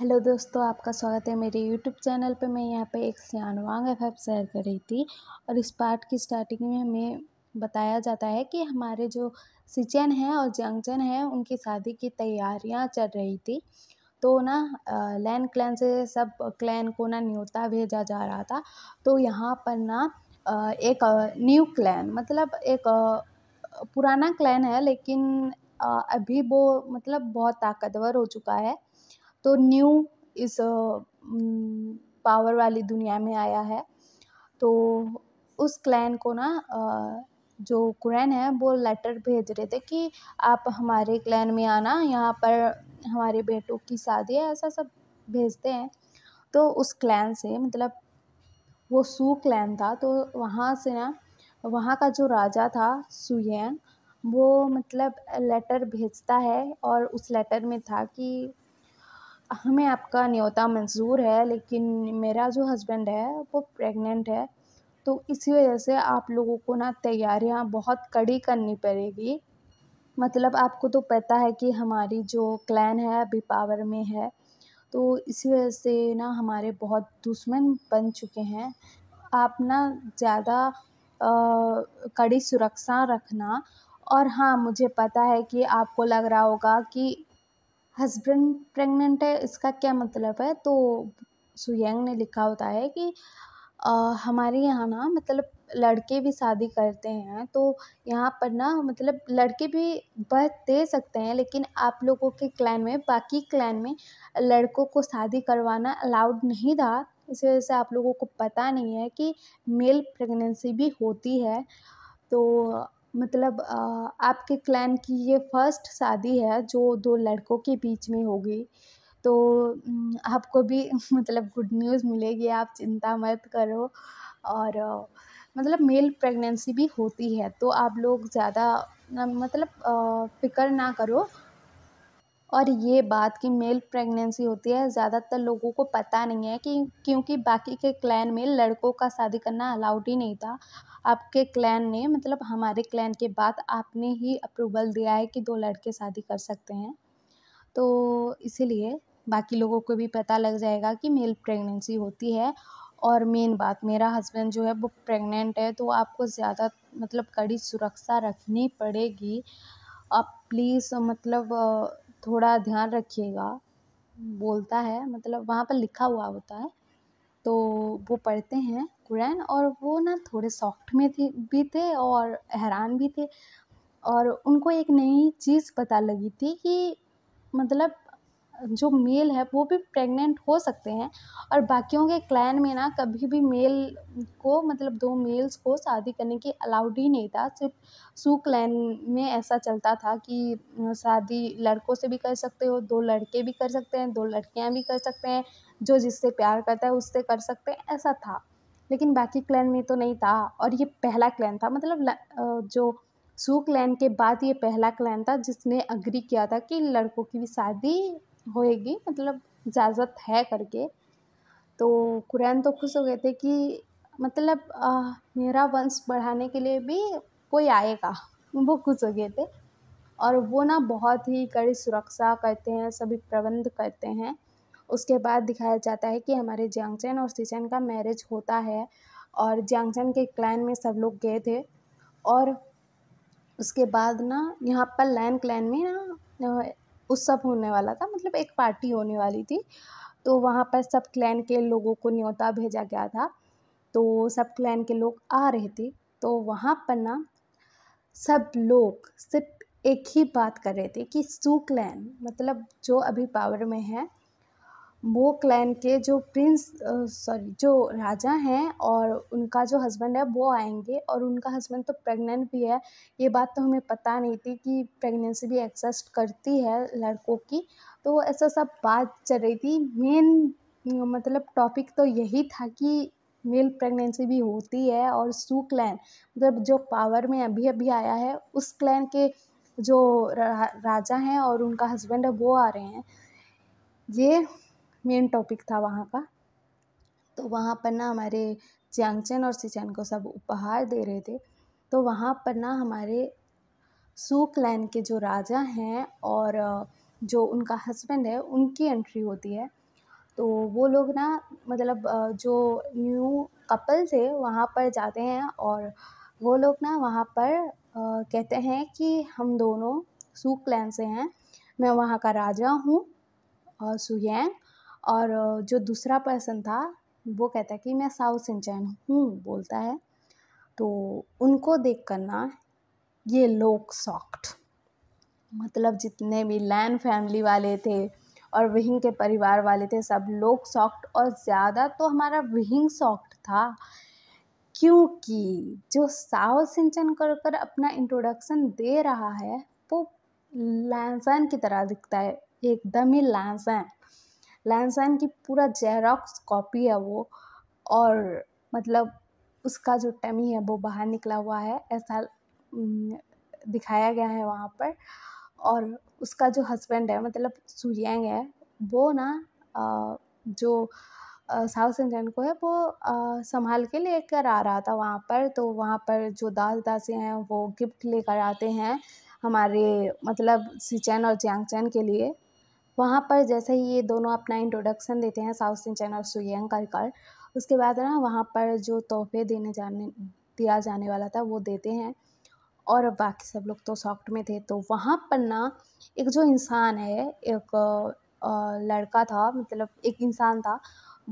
hello दोस्तों आपका स्वागत है मेरे यूट्यूब चैनल पे मैं यहाँ पे एक सियान वांग एफ शेयर कर रही थी और इस पार्ट की स्टार्टिंग में हमें बताया जाता है कि हमारे जो सिचन हैं और जंगचन हैं उनकी शादी की तैयारियाँ चल रही थी तो ना लैन क्लैन से सब क्लैन को ना न्योता भेजा जा रहा था तो यहाँ पर ना एक न्यू क्लैन मतलब एक पुराना क्लैन है लेकिन अभी वो मतलब बहुत ताकतवर हो चुका है तो न्यू इस पावर वाली दुनिया में आया है तो उस क्लैन को ना जो कुरैन है वो लेटर भेज रहे थे कि आप हमारे क्लैन में आना यहाँ पर हमारे बेटों की शादी है ऐसा सब भेजते हैं तो उस क्लैन से मतलब वो सू क्लैन था तो वहाँ से ना वहाँ का जो राजा था सुयेन वो मतलब लेटर भेजता है और उस लेटर में था कि हमें आपका न्योता मंज़ूर है लेकिन मेरा जो हस्बैंड है वो प्रेग्नेंट है तो इसी वजह से आप लोगों को ना तैयारियां बहुत कड़ी करनी पड़ेगी मतलब आपको तो पता है कि हमारी जो क्लैन है अभी पावर में है तो इसी वजह से ना हमारे बहुत दुश्मन बन चुके हैं आप ना ज़्यादा कड़ी सुरक्षा रखना और हाँ मुझे पता है कि आपको लग रहा होगा कि हस्बैंड प्रेग्नेंट है इसका क्या मतलब है तो सुयंग ने लिखा होता है कि हमारे यहाँ ना मतलब लड़के भी शादी करते हैं तो यहाँ पर ना मतलब लड़के भी बर्थ दे सकते हैं लेकिन आप लोगों के क्लैन में बाकी क्लैन में लड़कों को शादी करवाना अलाउड नहीं था इस वजह से आप लोगों को पता नहीं है कि मेल प्रेगनेंसी भी होती है तो मतलब आपके क्लैन की ये फर्स्ट शादी है जो दो लड़कों के बीच में होगी तो आपको भी मतलब गुड न्यूज़ मिलेगी आप चिंता मत करो और मतलब मेल प्रेगनेंसी भी होती है तो आप लोग ज़्यादा मतलब फ़िक्र ना करो और ये बात कि मेल प्रेगनेंसी होती है ज़्यादातर लोगों को पता नहीं है कि क्योंकि बाकी के क्लैन में लड़कों का शादी करना अलाउड ही नहीं था आपके क्लैन ने मतलब हमारे क्लैन के बाद आपने ही अप्रूवल दिया है कि दो लड़के शादी कर सकते हैं तो इसीलिए बाकी लोगों को भी पता लग जाएगा कि मेल प्रेगनेंसी होती है और मेन बात मेरा हस्बैंड जो है वो प्रेग्नेंट है तो आपको ज़्यादा मतलब कड़ी सुरक्षा रखनी पड़ेगी आप प्लीज़ मतलब थोड़ा ध्यान रखिएगा बोलता है मतलब वहाँ पर लिखा हुआ होता है तो वो पढ़ते हैं कुरान और वो ना थोड़े सॉफ्ट में थे भी थे और हैरान भी थे और उनको एक नई चीज़ पता लगी थी कि मतलब जो मेल है वो भी प्रेग्नेंट हो सकते हैं और बाकियों के क्लैन में ना कभी भी मेल को मतलब दो मेल्स को शादी करने की अलाउड ही नहीं था सिर्फ सू क्लैन में ऐसा चलता था कि शादी लड़कों से भी कर सकते हो दो लड़के भी कर सकते हैं दो लड़कियां भी कर सकते हैं जो जिससे प्यार करता है उससे कर सकते हैं ऐसा था लेकिन बाकी क्लैन में तो नहीं था और ये पहला क्लैन था मतलब जो सू क्लैन के बाद ये पहला क्लैन था जिसने अग्री किया था कि लड़कों की भी शादी होएगी मतलब इजाज़त है करके तो कुरैन तो खुश हो गए थे कि मतलब आ, मेरा वंश बढ़ाने के लिए भी कोई आएगा वो खुश हो गए थे और वो ना बहुत ही कड़ी सुरक्षा करते हैं सभी प्रबंध करते हैं उसके बाद दिखाया जाता है कि हमारे जियांगचैन और सिचैन का मैरिज होता है और जियांगचैन के क्लैन में सब लोग गए थे और उसके बाद ना यहाँ पर लैन क्लैन में ना उस सब होने वाला था मतलब एक पार्टी होने वाली थी तो वहाँ पर सब क्लैन के लोगों को न्योता भेजा गया था तो सब क्लैन के लोग आ रहे थे तो वहाँ पर ना सब लोग सिर्फ एक ही बात कर रहे थे कि सू क्लैन मतलब जो अभी पावर में है वो क्लैन के जो प्रिंस सॉरी जो राजा हैं और उनका जो हस्बैंड है वो आएंगे और उनका हस्बैंड तो प्रेग्नेंट भी है ये बात तो हमें पता नहीं थी कि प्रेगनेंसी भी एक्सेस्ट करती है लड़कों की तो ऐसा सब बात चल रही थी मेन मतलब टॉपिक तो यही था कि मेल प्रेगनेंसी भी होती है और सू क्लैन मतलब जो पावर में अभी अभी आया है उस क्लैन के जो रा, राजा हैं और उनका हस्बैंड है वो आ रहे हैं ये मेन टॉपिक था वहाँ का तो वहाँ पर ना हमारे जियांगचन और सिचन को सब उपहार दे रहे थे तो वहाँ पर ना हमारे सू लैन के जो राजा हैं और जो उनका हस्बैंड है उनकी एंट्री होती है तो वो लोग ना मतलब जो न्यू कपल थे वहाँ पर जाते हैं और वो लोग ना वहाँ पर कहते हैं कि हम दोनों सू लैन से हैं मैं वहाँ का राजा हूँ सुयैंग और जो दूसरा पर्सन था वो कहता है कि मैं साउथ सिंचैन हूँ बोलता है तो उनको देख करना ये लोग सॉक्ट मतलब जितने भी लैन फैमिली वाले थे और विहिंग के परिवार वाले थे सब लोग सॉक्ट और ज़्यादा तो हमारा विहिंग सॉक्ट था क्योंकि जो साउथ सिंचन कर कर अपना इंट्रोडक्शन दे रहा है वो लैंसन की तरह दिखता है एकदम ही लैंसन लाइमसाइन की पूरा जेरॉक्स कॉपी है वो और मतलब उसका जो टमी है वो बाहर निकला हुआ है ऐसा दिखाया गया है वहाँ पर और उसका जो हस्बैंड है मतलब सूर्यांग है वो ना जो साउथ इंडियन को है वो संभाल के लेकर आ रहा था वहाँ पर तो वहाँ पर जो दास दासी हैं वो गिफ्ट लेकर आते हैं हमारे मतलब सिचैन और जियांगचैन के लिए वहाँ पर जैसे ही ये दोनों अपना इंट्रोडक्शन देते हैं साउथ सिंचन और सुयंग कर उसके बाद ना वहाँ पर जो तोहफे देने जाने दिया जाने वाला था वो देते हैं और बाकी सब लोग तो सॉफ्ट में थे तो वहाँ पर ना एक जो इंसान है एक लड़का था मतलब एक इंसान था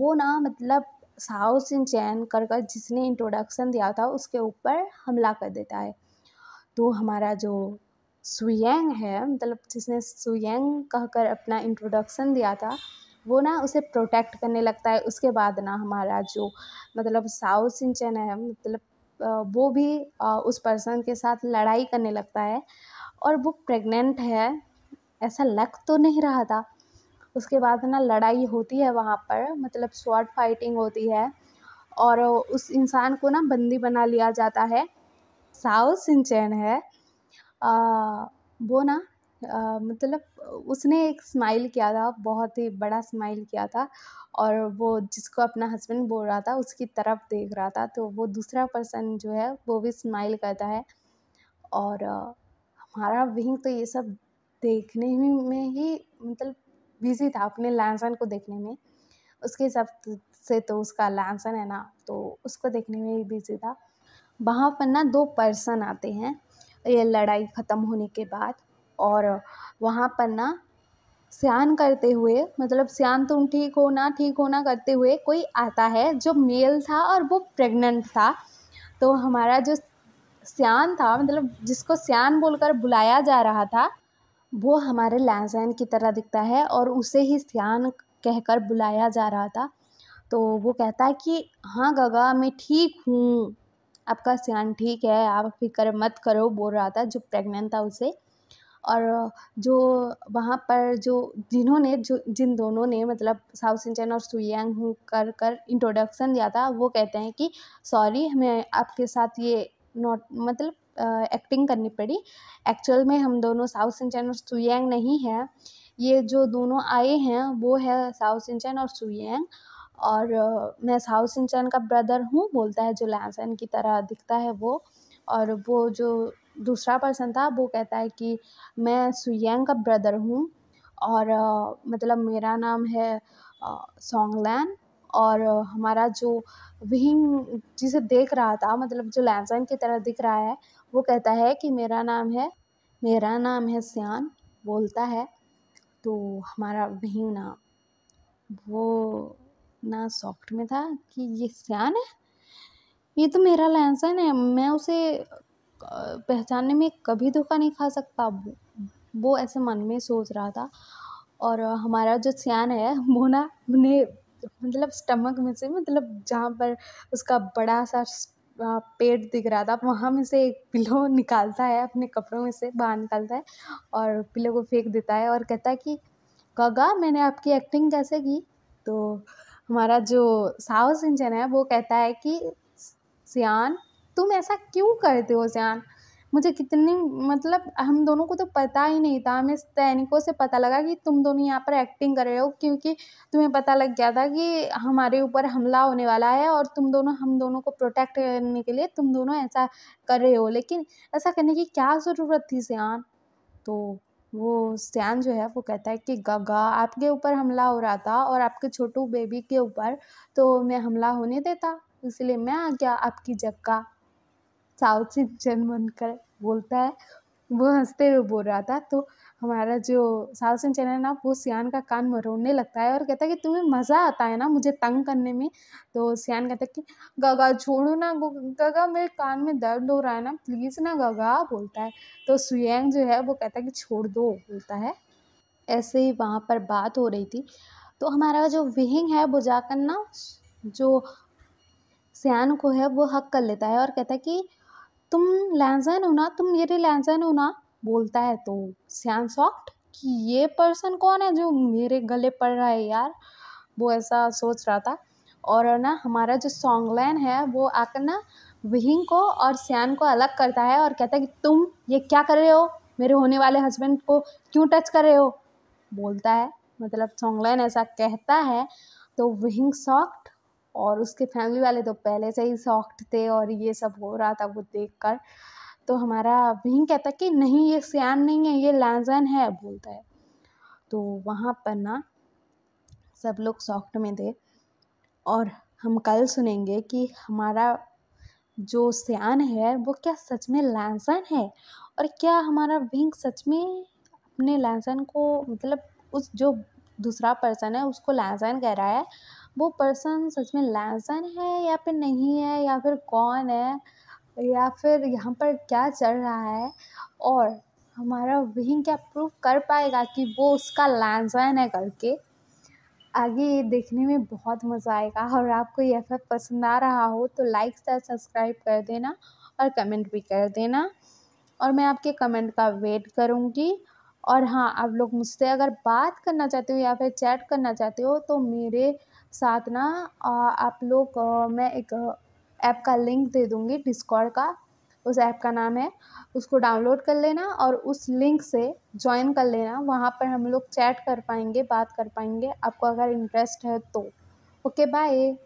वो ना मतलब साउथ चैन कर कर जिसने इंट्रोडक्शन दिया था उसके ऊपर हमला कर देता है तो हमारा जो सुयेंग है मतलब जिसने सुयेंग कहकर अपना इंट्रोडक्शन दिया था वो ना उसे प्रोटेक्ट करने लगता है उसके बाद ना हमारा जो मतलब साओ सिंचन है मतलब वो भी उस पर्सन के साथ लड़ाई करने लगता है और वो प्रेग्नेंट है ऐसा लग तो नहीं रहा था उसके बाद ना लड़ाई होती है वहाँ पर मतलब शॉर्ट फाइटिंग होती है और उस इंसान को ना बंदी बना लिया जाता है साओ सिंचन है वो ना मतलब उसने एक स्माइल किया था बहुत ही बड़ा स्माइल किया था और वो जिसको अपना हस्बैंड बोल रहा था उसकी तरफ देख रहा था तो वो दूसरा पर्सन जो है वो भी स्माइल करता है और हमारा विंग तो ये सब देखने ही में ही मतलब बिजी था अपने लैंसन को देखने में उसके हिसाब से तो उसका लैंसन है ना तो उसको देखने में ही बिजी था वहाँ पर ना दो पर्सन आते हैं ये लड़ाई ख़त्म होने के बाद और वहाँ पर ना स्यान करते हुए मतलब स्यान तुम तो ठीक हो ना ठीक होना करते हुए कोई आता है जो मेल था और वो प्रेग्नेंट था तो हमारा जो स्यान था मतलब जिसको स्यान बोलकर बुलाया जा रहा था वो हमारे लहसन की तरह दिखता है और उसे ही स्यान कहकर बुलाया जा रहा था तो वो कहता है कि हाँ गगा मैं ठीक हूँ आपका सियान ठीक है आप फ़िक्र मत करो बोल रहा था जो प्रेग्नेंट था उसे और जो वहाँ पर जो जिन्होंने जो जिन दोनों ने मतलब साउथ सिंचन और सुयांग हु कर कर इंट्रोडक्शन दिया था वो कहते हैं कि सॉरी हमें आपके साथ ये नॉट मतलब एक्टिंग करनी पड़ी एक्चुअल में हम दोनों साउथ सिंचन और सुयांग नहीं हैं ये जो दोनों आए हैं वो है साउथ सिंचन और सुयांग और मैं साउथ सिंचन का ब्रदर हूँ बोलता है जो लैंसन की तरह दिखता है वो और वो जो दूसरा पर्सन था वो कहता है कि मैं सुयंग का ब्रदर हूँ और मतलब मेरा नाम है सोंगलैन और हमारा जो विहिंग जिसे देख रहा था मतलब जो लैंसन की तरह दिख रहा है वो कहता है कि मेरा नाम है मेरा नाम है सियान बोलता है तो हमारा विहिंग नाम वो इतना सॉफ्ट में था कि ये सियान है ये तो मेरा लैंसन है मैं उसे पहचानने में कभी धोखा नहीं खा सकता वो ऐसे मन में सोच रहा था और हमारा जो सियान है वो ना अपने मतलब स्टमक में से मतलब जहाँ पर उसका बड़ा सा पेट दिख रहा था वहाँ में से एक पिलो निकालता है अपने कपड़ों में से बाहर निकालता है और पिलो को फेंक देता है और कहता है कि कागा मैंने आपकी एक्टिंग कैसे की तो हमारा जो साउथ इंजन है वो कहता है कि सियान तुम ऐसा क्यों करते हो सियान मुझे कितनी मतलब हम दोनों को तो पता ही नहीं था हमें सैनिकों से पता लगा कि तुम दोनों यहाँ पर एक्टिंग कर रहे हो क्योंकि तुम्हें पता लग गया था कि हमारे ऊपर हमला होने वाला है और तुम दोनों हम दोनों को प्रोटेक्ट करने के लिए तुम दोनों ऐसा कर रहे हो लेकिन ऐसा करने की क्या ज़रूरत थी सियान तो वो सयान जो है वो कहता है कि गगा आपके ऊपर हमला हो रहा था और आपके छोटू बेबी के ऊपर तो मैं हमला होने देता इसलिए मैं आ गया आपकी जगह साउथ जन बनकर बोलता है वो हंसते हुए बोल रहा था तो हमारा जो सिंह चैनल है ना वो सियान का कान मरोड़ने लगता है और कहता है कि तुम्हें मज़ा आता है ना मुझे तंग करने में तो सियान कहता है कि गगा छोड़ो ना गगा मेरे कान में दर्द हो रहा है ना प्लीज़ ना गगा बोलता है तो सुयांग जो है वो कहता है कि छोड़ दो बोलता है ऐसे ही वहाँ पर बात हो रही थी तो हमारा जो विहिंग है वो जाकर ना जो सियान को है वो हक कर लेता है और कहता है कि तुम लैंजन हो ना तुम मेरे लैंजन हो ना बोलता है तो सियान सॉफ्ट कि ये पर्सन कौन है जो मेरे गले पड़ रहा है यार वो ऐसा सोच रहा था और ना हमारा जो सॉन्ग लाइन है वो आकर ना विहिंग को और सियान को अलग करता है और कहता है कि तुम ये क्या कर रहे हो मेरे होने वाले हस्बैंड को क्यों टच कर रहे हो बोलता है मतलब सॉन्ग लाइन ऐसा कहता है तो विहिंग सॉफ्ट और उसके फैमिली वाले तो पहले से ही सॉफ्ट थे और ये सब हो रहा था वो देख कर तो हमारा भीम कहता है कि नहीं ये सियान नहीं है ये लाजन है बोलता है तो वहाँ पर ना सब लोग सॉफ्ट में थे और हम कल सुनेंगे कि हमारा जो सियान है वो क्या सच में लाजन है और क्या हमारा विंग सच में अपने लाजन को मतलब उस जो दूसरा पर्सन है उसको लाजन कह रहा है वो पर्सन सच में लाजन है या फिर नहीं है या फिर कौन है या फिर यहाँ पर क्या चल रहा है और हमारा विंग क्या प्रूव कर पाएगा कि वो उसका लांछन है करके आगे ये देखने में बहुत मज़ा आएगा और आपको ये एफ पसंद आ रहा हो तो लाइक से सब्सक्राइब कर देना और कमेंट भी कर देना और मैं आपके कमेंट का वेट करूँगी और हाँ आप लोग मुझसे अगर बात करना चाहते हो या फिर चैट करना चाहते हो तो मेरे साथ ना आप लोग मैं एक ऐप का लिंक दे दूँगी डिस्कॉर्ड का उस ऐप का नाम है उसको डाउनलोड कर लेना और उस लिंक से ज्वाइन कर लेना वहाँ पर हम लोग चैट कर पाएंगे बात कर पाएंगे आपको अगर इंटरेस्ट है तो ओके बाय